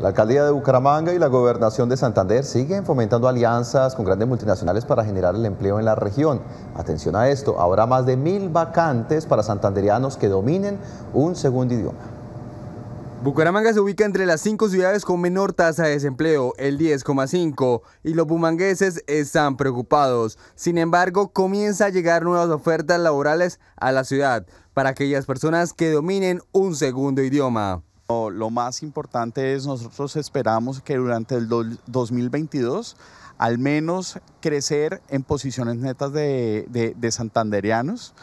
La alcaldía de Bucaramanga y la gobernación de Santander siguen fomentando alianzas con grandes multinacionales para generar el empleo en la región. Atención a esto, habrá más de mil vacantes para santandereanos que dominen un segundo idioma. Bucaramanga se ubica entre las cinco ciudades con menor tasa de desempleo, el 10,5, y los bumangueses están preocupados. Sin embargo, comienza a llegar nuevas ofertas laborales a la ciudad para aquellas personas que dominen un segundo idioma lo más importante es nosotros esperamos que durante el 2022 al menos crecer en posiciones netas de, de, de santanderianos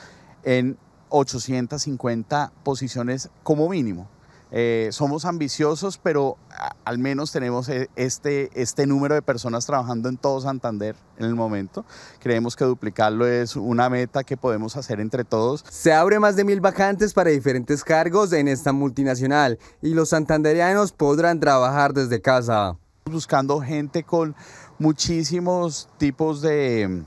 en 850 posiciones como mínimo. Eh, somos ambiciosos, pero al menos tenemos e, este, este número de personas trabajando en todo Santander en el momento. Creemos que duplicarlo es una meta que podemos hacer entre todos. Se abre más de mil vacantes para diferentes cargos en esta multinacional y los santanderianos podrán trabajar desde casa. Buscando gente con muchísimos tipos de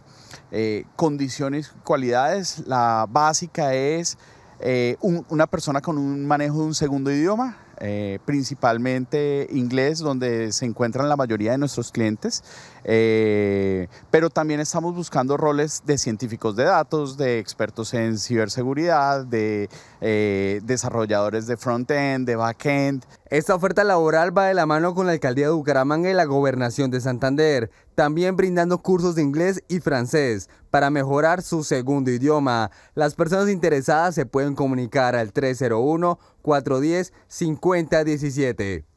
eh, condiciones, cualidades. La básica es eh, una persona con un manejo de un segundo idioma, eh, principalmente inglés, donde se encuentran la mayoría de nuestros clientes. Eh, pero también estamos buscando roles de científicos de datos, de expertos en ciberseguridad, de eh, desarrolladores de front-end, de back-end. Esta oferta laboral va de la mano con la alcaldía de Bucaramanga y la gobernación de Santander, también brindando cursos de inglés y francés para mejorar su segundo idioma. Las personas interesadas se pueden comunicar al 301 410 5017.